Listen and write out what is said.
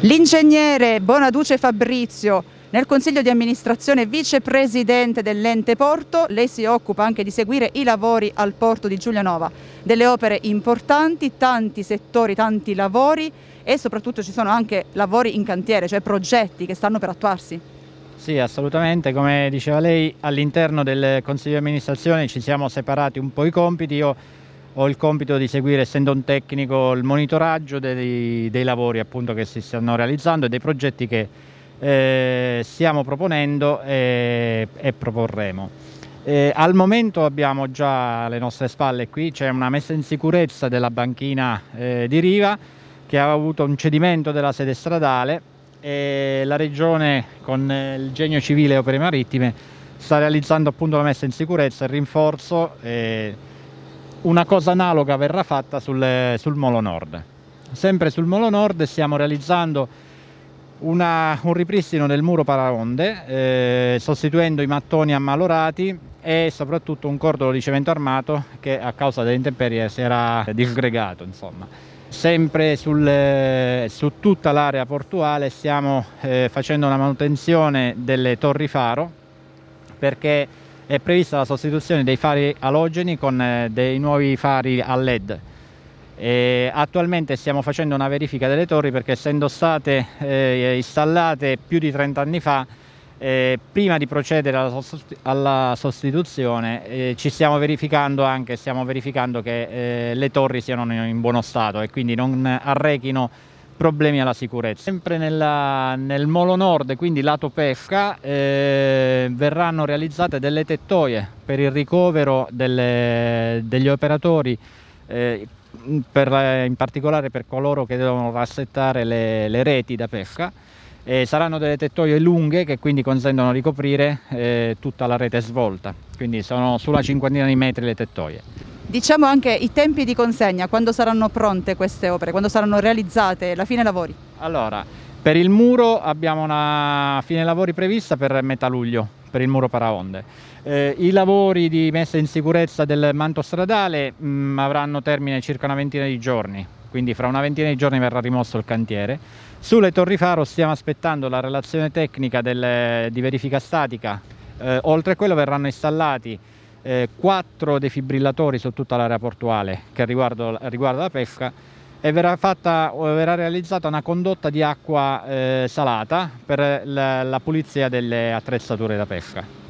L'ingegnere Bonaduce Fabrizio, nel Consiglio di amministrazione vicepresidente dell'ente porto, lei si occupa anche di seguire i lavori al porto di Giulianova, delle opere importanti, tanti settori, tanti lavori e soprattutto ci sono anche lavori in cantiere, cioè progetti che stanno per attuarsi. Sì, assolutamente, come diceva lei, all'interno del Consiglio di amministrazione ci siamo separati un po' i compiti, io ho il compito di seguire, essendo un tecnico, il monitoraggio dei, dei lavori appunto, che si stanno realizzando e dei progetti che eh, stiamo proponendo e, e proporremo. Eh, al momento abbiamo già alle nostre spalle qui, c'è una messa in sicurezza della banchina eh, di riva che ha avuto un cedimento della sede stradale e la regione con eh, il genio civile e opere marittime sta realizzando appunto la messa in sicurezza, il rinforzo una cosa analoga verrà fatta sul, sul Molo Nord. Sempre sul Molo Nord stiamo realizzando una, un ripristino del muro paraonde, eh, sostituendo i mattoni ammalorati e soprattutto un cordolo di cemento armato che a causa delle intemperie si era disgregato. Insomma. Sempre sul, eh, su tutta l'area portuale stiamo eh, facendo una manutenzione delle torri faro perché è prevista la sostituzione dei fari alogeni con eh, dei nuovi fari a LED. E attualmente stiamo facendo una verifica delle torri perché essendo state eh, installate più di 30 anni fa, eh, prima di procedere alla, sostitu alla sostituzione eh, ci stiamo verificando anche stiamo verificando che eh, le torri siano in buono stato e quindi non arrechino problemi alla sicurezza. Sempre nella, nel molo nord, quindi lato pesca, eh, verranno realizzate delle tettoie per il ricovero delle, degli operatori, eh, per, eh, in particolare per coloro che devono rassettare le, le reti da pesca. saranno delle tettoie lunghe che quindi consentono di coprire eh, tutta la rete svolta, quindi sono sulla cinquantina di metri le tettoie diciamo anche i tempi di consegna, quando saranno pronte queste opere, quando saranno realizzate, la fine lavori? Allora, per il muro abbiamo una fine lavori prevista per metà luglio, per il muro paraonde. Eh, I lavori di messa in sicurezza del manto stradale mh, mm, avranno termine circa una ventina di giorni, quindi fra una ventina di giorni verrà rimosso il cantiere. Sulle Torri Faro stiamo aspettando la relazione tecnica del, di verifica statica, eh, oltre a quello verranno installati eh, 4 defibrillatori su tutta l'area portuale che riguarda la pesca e verrà, fatta, verrà, realizzata una condotta di acqua eh, salata per la, la pulizia delle attrezzature da pesca.